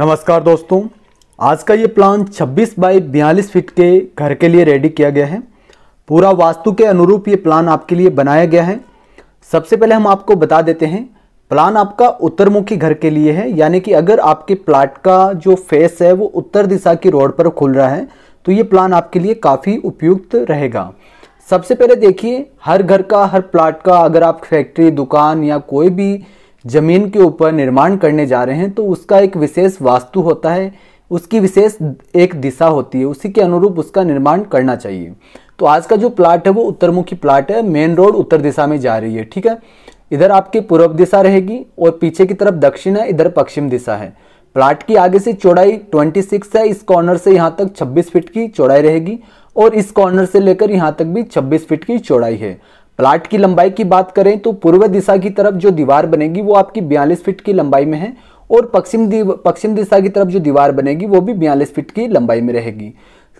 नमस्कार दोस्तों आज का ये प्लान 26 बाई 42 फीट के घर के लिए रेडी किया गया है पूरा वास्तु के अनुरूप ये प्लान आपके लिए बनाया गया है सबसे पहले हम आपको बता देते हैं प्लान आपका उत्तरमुखी घर के लिए है यानी कि अगर आपके प्लाट का जो फेस है वो उत्तर दिशा की रोड पर खुल रहा है तो ये प्लान आपके लिए काफ़ी उपयुक्त रहेगा सबसे पहले देखिए हर घर का हर प्लाट का अगर आप फैक्ट्री दुकान या कोई भी ज़मीन के ऊपर निर्माण करने जा रहे हैं तो उसका एक विशेष वास्तु होता है उसकी विशेष एक दिशा होती है उसी के अनुरूप उसका निर्माण करना चाहिए तो आज का जो प्लाट है वो उत्तरमुखी प्लाट है मेन रोड उत्तर दिशा में जा रही है ठीक है इधर आपकी पूर्व दिशा रहेगी और पीछे की तरफ दक्षिण है इधर पश्चिम दिशा है प्लाट की आगे से चौड़ाई 26 है इस कॉर्नर से यहाँ तक 26 फीट की चौड़ाई रहेगी और इस कॉर्नर से लेकर यहाँ तक भी 26 फीट की चौड़ाई है प्लाट की लंबाई की बात करें तो पूर्व दिशा की तरफ जो दीवार बनेगी वो आपकी बयालीस फीट की लंबाई में है और पश्चिम पश्चिम दिशा की तरफ जो दीवार बनेगी वो भी बयालीस फीट की लंबाई में रहेगी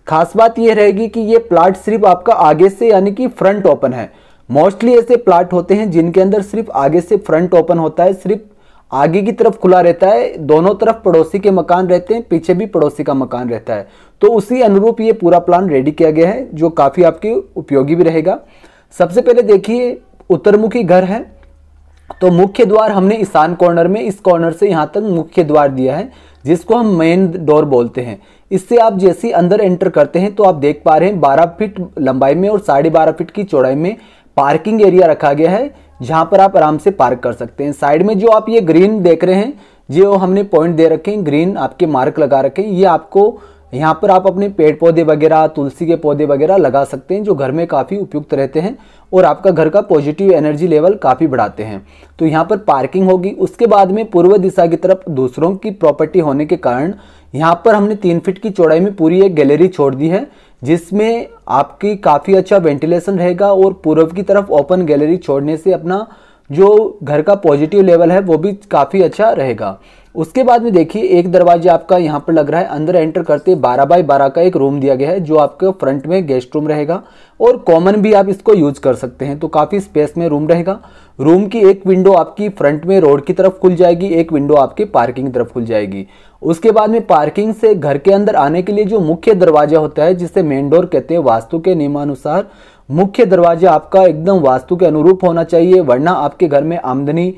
खास बात यह रहेगी कि ये प्लाट सिर्फ आपका आगे से यानी कि फ्रंट ओपन है मोस्टली ऐसे प्लाट होते हैं जिनके अंदर सिर्फ आगे से फ्रंट ओपन होता है सिर्फ आगे की तरफ खुला रहता है दोनों तरफ पड़ोसी के मकान रहते हैं पीछे भी पड़ोसी का मकान रहता है तो उसी अनुरूप ये पूरा प्लान रेडी किया गया है जो काफ़ी आपके उपयोगी भी रहेगा सबसे पहले देखिए उत्तरमुखी घर है तो मुख्य द्वार हमने ईशान कॉर्नर में इस कॉर्नर से यहाँ तक मुख्य द्वार दिया है जिसको हम मेन डोर बोलते हैं इससे आप जैसे अंदर एंटर करते हैं तो आप देख पा रहे हैं 12 फीट लंबाई में और साढ़े बारह फीट की चौड़ाई में पार्किंग एरिया रखा गया है जहाँ पर आप आराम से पार्क कर सकते हैं साइड में जो आप ये ग्रीन देख रहे हैं जो हमने पॉइंट दे रखे हैं ग्रीन आपके मार्क लगा रखे हैं ये आपको यहाँ पर आप अपने पेड़ पौधे वगैरह तुलसी के पौधे वगैरह लगा सकते हैं जो घर में काफ़ी उपयुक्त रहते हैं और आपका घर का पॉजिटिव एनर्जी लेवल काफ़ी बढ़ाते हैं तो यहाँ पर पार्किंग होगी उसके बाद में पूर्व दिशा की तरफ दूसरों की प्रॉपर्टी होने के कारण यहाँ पर हमने तीन फिट की चौड़ाई में पूरी एक गैलरी छोड़ दी है जिसमें आपकी काफ़ी अच्छा वेंटिलेशन रहेगा और पूर्व की तरफ ओपन गैलरी छोड़ने से अपना जो घर का पॉजिटिव लेवल है वो भी काफ़ी अच्छा रहेगा उसके बाद में देखिए एक दरवाजा आपका यहाँ पर लग रहा है अंदर एंटर करते 12 बाई 12 का एक रूम दिया गया है जो आपके फ्रंट में गेस्ट रूम रहेगा और कॉमन भी आप इसको यूज कर सकते हैं तो काफ़ी स्पेस में रूम रहेगा रूम की एक विंडो आपकी फ्रंट में रोड की तरफ खुल जाएगी एक विंडो आपके पार्किंग की तरफ खुल जाएगी उसके बाद में पार्किंग से घर के अंदर आने के लिए जो मुख्य दरवाजा होता है जिसे मेन डोर कहते हैं वास्तु के नियमानुसार मुख्य दरवाजा आपका एकदम वास्तु के अनुरूप होना चाहिए वरना आपके घर में आमदनी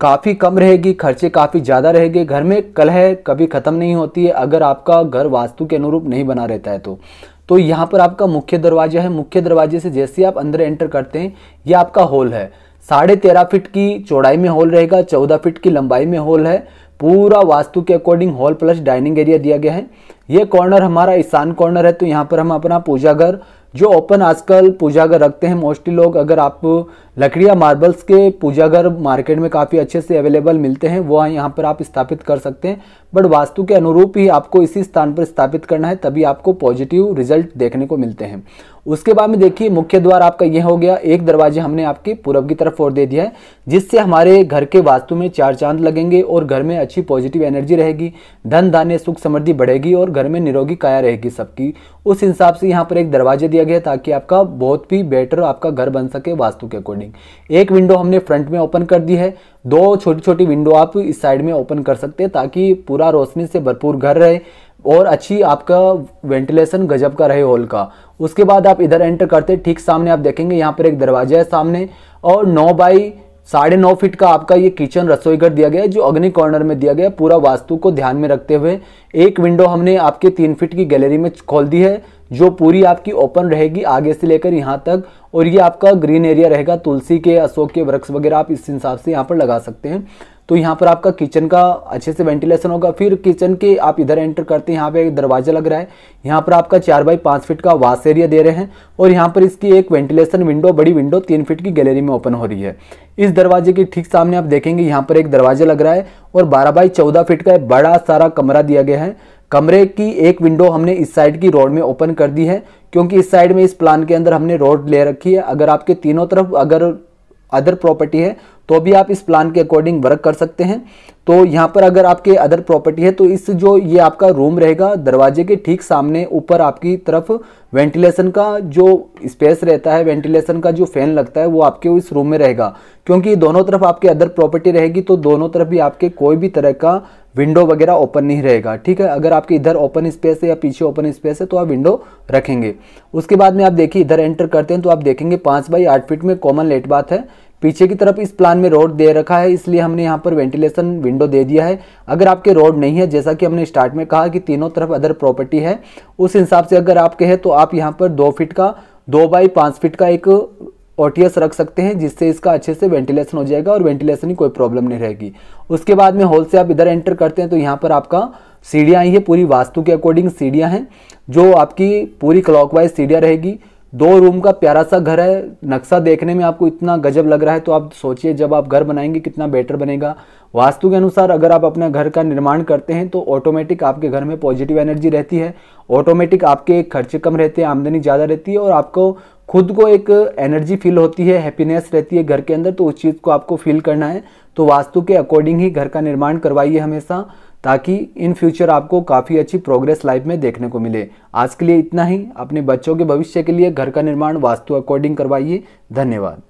काफ़ी कम रहेगी खर्चे काफ़ी ज़्यादा रहेंगे घर में कलह कभी ख़त्म नहीं होती है अगर आपका घर वास्तु के अनुरूप नहीं बना रहता है तो तो यहाँ पर आपका मुख्य दरवाजा है मुख्य दरवाजे से जैसे आप अंदर एंटर करते हैं ये आपका हॉल है साढ़े तेरह फिट की चौड़ाई में हॉल रहेगा चौदह फिट की लंबाई में हॉल है पूरा वास्तु के according hall plus dining area दिया गया है ये कॉर्नर हमारा ईशान कॉर्नर है तो यहाँ पर हम अपना पूजा घर जो ओपन आजकल पूजा घर रखते हैं मोस्टली लोग अगर आप लकड़िया मार्बल्स के पूजा घर मार्केट में काफ़ी अच्छे से अवेलेबल मिलते हैं वह यहाँ पर आप स्थापित कर सकते हैं बट वास्तु के अनुरूप ही आपको इसी स्थान पर स्थापित करना है तभी आपको पॉजिटिव रिजल्ट देखने को मिलते हैं उसके बाद में देखिए मुख्य द्वार आपका यह हो गया एक दरवाजे हमने आपके पूरब की तरफ और दे दिया है जिससे हमारे घर के वास्तु में चार चांद लगेंगे और घर में अच्छी पॉजिटिव एनर्जी रहेगी धन धान्य सुख समृद्धि बढ़ेगी और घर में निरोगी काया रहेगी सबकी उस हिसाब से यहाँ पर एक दरवाजे दिया गया ताकि आपका बहुत भी बेटर आपका घर बन सके वास्तु के अकॉर्डिंग एक विंडो हमने फ्रंट में ओपन कर दी है दो छोटी छोटी विंडो आप इस साइड में ओपन कर सकते हैं ताकि पूरा रोशनी से भरपूर घर रहे और अच्छी आपका वेंटिलेशन गजब का रहे हॉल का उसके बाद आप इधर एंटर करते ठीक सामने आप देखेंगे यहाँ पर एक दरवाजा है सामने और नौ बाई साढ़े नौ फीट का आपका ये किचन रसोई घर दिया गया है जो अग्नि कॉर्नर में दिया गया है पूरा वास्तु को ध्यान में रखते हुए एक विंडो हमने आपके तीन फीट की गैलरी में खोल दी है जो पूरी आपकी ओपन रहेगी आगे से लेकर यहाँ तक और ये आपका ग्रीन एरिया रहेगा तुलसी के अशोक के वृक्ष वगैरह आप इस हिसाब से यहाँ पर लगा सकते हैं तो यहाँ पर आपका किचन का अच्छे से वेंटिलेशन होगा फिर किचन के आप इधर एंटर करते हैं यहाँ पे एक दरवाज़ा लग रहा है यहाँ पर आपका चार बाई पाँच फिट का वास एरिया दे रहे हैं और यहाँ पर इसकी एक वेंटिलेशन विंडो बड़ी विंडो तीन फिट की गैलरी में ओपन हो रही है इस दरवाजे के ठीक सामने आप देखेंगे यहाँ पर एक दरवाज़ा लग रहा है और बारह बाई चौदह फिट का बड़ा सारा कमरा दिया गया है कमरे की एक विंडो हमने इस साइड की रोड में ओपन कर दी है क्योंकि इस साइड में इस प्लान के अंदर हमने रोड ले रखी है अगर आपके तीनों तरफ अगर अदर प्रॉपर्टी है तो भी आप इस प्लान के अकॉर्डिंग वर्क कर सकते हैं तो यहाँ पर अगर आपके अदर प्रॉपर्टी है तो इस जो ये आपका रूम रहेगा दरवाजे के ठीक सामने ऊपर आपकी तरफ वेंटिलेशन का जो स्पेस रहता है वेंटिलेशन का जो फैन लगता है वो आपके इस रूम में रहेगा क्योंकि दोनों तरफ आपके अदर प्रॉपर्टी रहेगी तो दोनों तरफ भी आपके कोई भी तरह का विंडो वगैरह ओपन नहीं रहेगा ठीक है अगर आपके इधर ओपन स्पेस है या पीछे ओपन स्पेस है तो आप विंडो रखेंगे उसके बाद में आप देखिए इधर एंटर करते हैं तो आप देखेंगे पाँच बाई आठ फीट में कॉमन लेट बात है पीछे की तरफ इस प्लान में रोड दे रखा है इसलिए हमने यहाँ पर वेंटिलेशन विंडो दे दिया है अगर आपके रोड नहीं है जैसा कि हमने स्टार्ट में कहा कि तीनों तरफ अदर प्रॉपर्टी है उस हिसाब से अगर आपके है तो आप यहाँ पर दो फिट का दो बाई पाँच फिट का एक ओटीएस रख सकते हैं जिससे इसका अच्छे से वेंटिलेशन हो जाएगा और वेंटिलेशन की कोई प्रॉब्लम नहीं रहेगी उसके बाद में हॉल से आप इधर एंटर करते हैं तो यहाँ पर आपका सीढ़ियाँ आई है पूरी वास्तु के अकॉर्डिंग सीढ़ियाँ हैं जो आपकी पूरी क्लॉकवाइज सीढ़ियाँ रहेगी दो रूम का प्यारा सा घर है नक्शा देखने में आपको इतना गजब लग रहा है तो आप सोचिए जब आप घर बनाएंगे कितना बेटर बनेगा वास्तु के अनुसार अगर आप अपने घर का निर्माण करते हैं तो ऑटोमेटिक आपके घर में पॉजिटिव एनर्जी रहती है ऑटोमेटिक आपके खर्चे कम रहते हैं आमदनी ज़्यादा रहती है और आपको खुद को एक एनर्जी फील होती है हैप्पीनेस रहती है घर के अंदर तो उस चीज़ को आपको फील करना है तो वास्तु के अकॉर्डिंग ही घर का निर्माण करवाइए हमेशा ताकि इन फ्यूचर आपको काफ़ी अच्छी प्रोग्रेस लाइफ में देखने को मिले आज के लिए इतना ही अपने बच्चों के भविष्य के लिए घर का निर्माण वास्तु अकॉर्डिंग करवाइए धन्यवाद